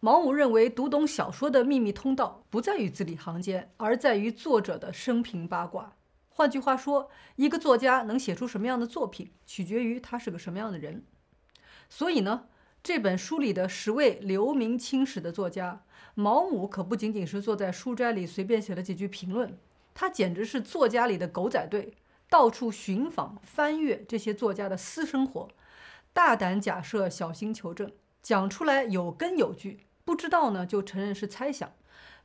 毛姆认为，读懂小说的秘密通道不在于字里行间，而在于作者的生平八卦。换句话说，一个作家能写出什么样的作品，取决于他是个什么样的人。所以呢，这本书里的十位留名青史的作家，毛姆可不仅仅是坐在书斋里随便写了几句评论，他简直是作家里的狗仔队，到处寻访、翻阅这些作家的私生活，大胆假设，小心求证，讲出来有根有据。不知道呢，就承认是猜想。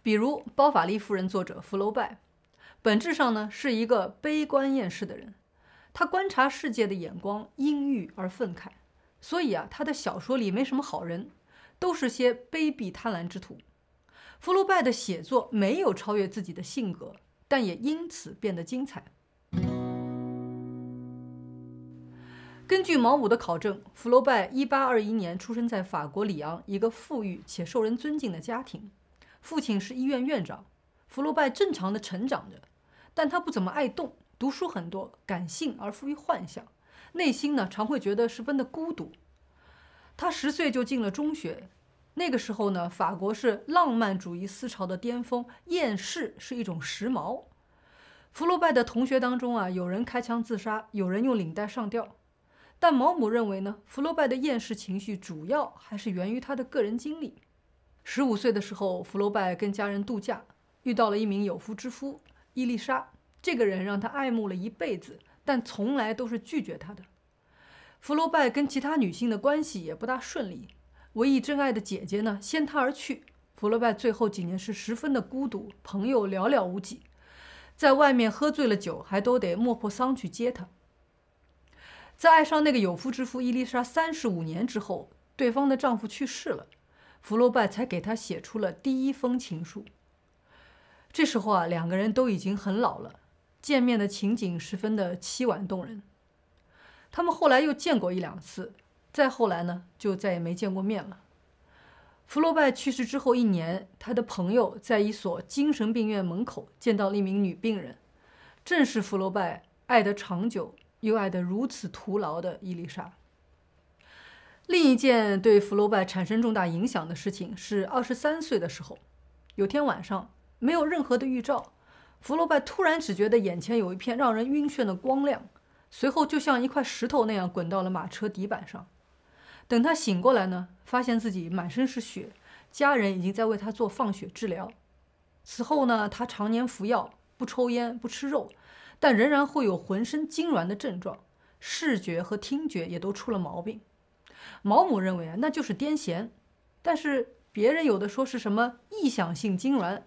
比如《包法利夫人》，作者福楼拜，本质上呢是一个悲观厌世的人，他观察世界的眼光阴郁而愤慨，所以啊，他的小说里没什么好人，都是些卑鄙贪婪之徒。福楼拜的写作没有超越自己的性格，但也因此变得精彩。根据毛姆的考证，福楼拜一八二一年出生在法国里昂一个富裕且受人尊敬的家庭，父亲是医院院长。福楼拜正常的成长着，但他不怎么爱动，读书很多，感性而富于幻想，内心呢常会觉得十分的孤独。他十岁就进了中学，那个时候呢，法国是浪漫主义思潮的巅峰，厌世是一种时髦。福楼拜的同学当中啊，有人开枪自杀，有人用领带上吊。但毛姆认为呢，福楼拜的厌世情绪主要还是源于他的个人经历。十五岁的时候，福楼拜跟家人度假，遇到了一名有夫之妇伊丽莎，这个人让他爱慕了一辈子，但从来都是拒绝他的。福楼拜跟其他女性的关系也不大顺利，唯一真爱的姐姐呢，先他而去。福楼拜最后几年是十分的孤独，朋友寥寥无几，在外面喝醉了酒，还都得莫泊桑去接他。在爱上那个有夫之妇伊丽莎三十五年之后，对方的丈夫去世了，福楼拜才给她写出了第一封情书。这时候啊，两个人都已经很老了，见面的情景十分的凄婉动人。他们后来又见过一两次，再后来呢，就再也没见过面了。福楼拜去世之后一年，他的朋友在一所精神病院门口见到了一名女病人，正是福楼拜爱得长久。又爱得如此徒劳的伊丽莎。另一件对弗罗拜产生重大影响的事情是，二十三岁的时候，有天晚上没有任何的预兆，弗罗拜突然只觉得眼前有一片让人晕眩的光亮，随后就像一块石头那样滚到了马车底板上。等他醒过来呢，发现自己满身是血，家人已经在为他做放血治疗。此后呢，他常年服药，不抽烟，不吃肉。但仍然会有浑身痉挛的症状，视觉和听觉也都出了毛病。毛姆认为啊，那就是癫痫，但是别人有的说是什么异想性痉挛，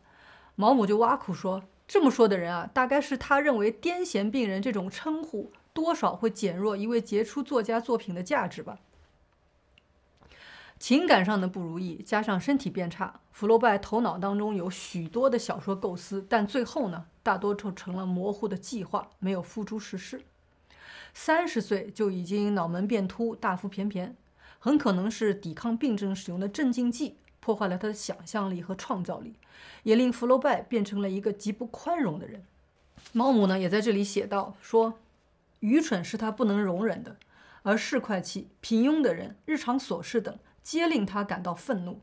毛姆就挖苦说，这么说的人啊，大概是他认为癫痫病人这种称呼多少会减弱一位杰出作家作品的价值吧。情感上的不如意，加上身体变差，福楼拜头脑当中有许多的小说构思，但最后呢，大多都成了模糊的计划，没有付诸实施。三十岁就已经脑门变秃、大腹便便，很可能是抵抗病症使用的镇静剂破坏了他的想象力和创造力，也令福楼拜变成了一个极不宽容的人。猫姆呢也在这里写道说，愚蠢是他不能容忍的，而是快气、平庸的人、日常琐事等。皆令他感到愤怒，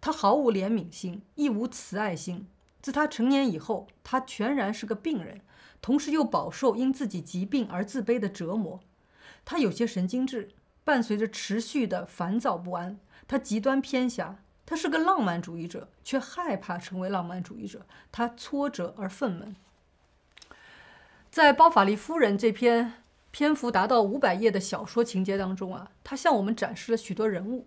他毫无怜悯心，亦无慈爱心。自他成年以后，他全然是个病人，同时又饱受因自己疾病而自卑的折磨。他有些神经质，伴随着持续的烦躁不安。他极端偏狭，他是个浪漫主义者，却害怕成为浪漫主义者。他挫折而愤懑。在《包法利夫人》这篇篇幅达到五百页的小说情节当中啊，他向我们展示了许多人物。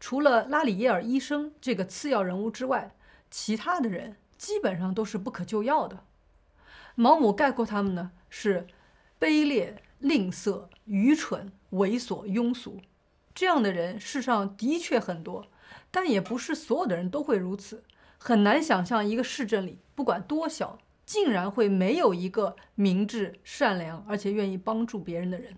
除了拉里耶尔医生这个次要人物之外，其他的人基本上都是不可救药的。毛姆概括他们呢，是卑劣、吝啬、愚蠢、猥琐、庸俗，这样的人世上的确很多，但也不是所有的人都会如此。很难想象一个市镇里，不管多小，竟然会没有一个明智、善良而且愿意帮助别人的人。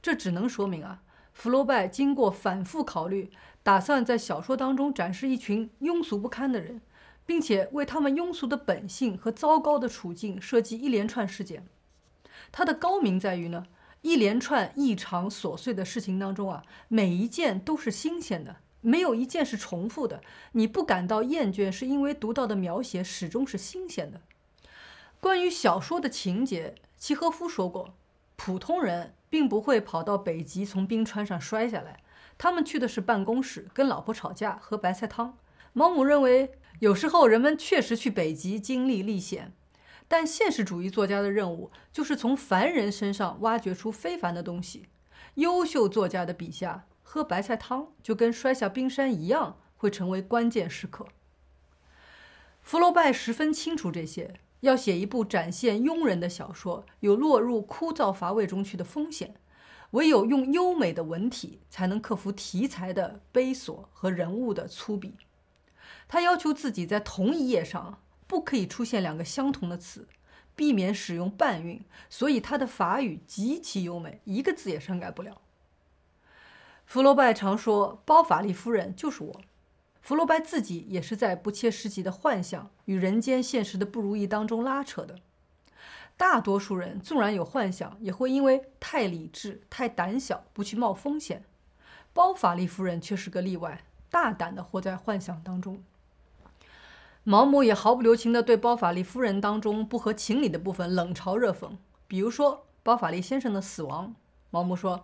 这只能说明啊。福楼拜经过反复考虑，打算在小说当中展示一群庸俗不堪的人，并且为他们庸俗的本性和糟糕的处境设计一连串事件。他的高明在于呢，一连串异常琐碎的事情当中啊，每一件都是新鲜的，没有一件是重复的。你不感到厌倦，是因为读到的描写始终是新鲜的。关于小说的情节，契诃夫说过：“普通人。”并不会跑到北极从冰川上摔下来，他们去的是办公室，跟老婆吵架，喝白菜汤。毛姆认为，有时候人们确实去北极经历历险，但现实主义作家的任务就是从凡人身上挖掘出非凡的东西。优秀作家的笔下，喝白菜汤就跟摔下冰山一样，会成为关键时刻。福楼拜十分清楚这些。要写一部展现庸人的小说，有落入枯燥乏味中去的风险。唯有用优美的文体，才能克服题材的悲索和人物的粗鄙。他要求自己在同一页上不可以出现两个相同的词，避免使用半韵。所以他的法语极其优美，一个字也删改不了。福楼拜常说：“包法利夫人就是我。”弗楼拜自己也是在不切实际的幻想与人间现实的不如意当中拉扯的。大多数人纵然有幻想，也会因为太理智、太胆小，不去冒风险。包法利夫人却是个例外，大胆地活在幻想当中。毛姆也毫不留情地对包法利夫人当中不合情理的部分冷嘲热讽，比如说包法利先生的死亡。毛姆说。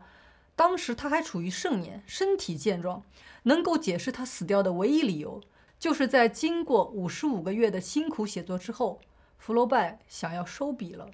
当时他还处于盛年，身体健壮，能够解释他死掉的唯一理由，就是在经过五十五个月的辛苦写作之后，福楼拜想要收笔了。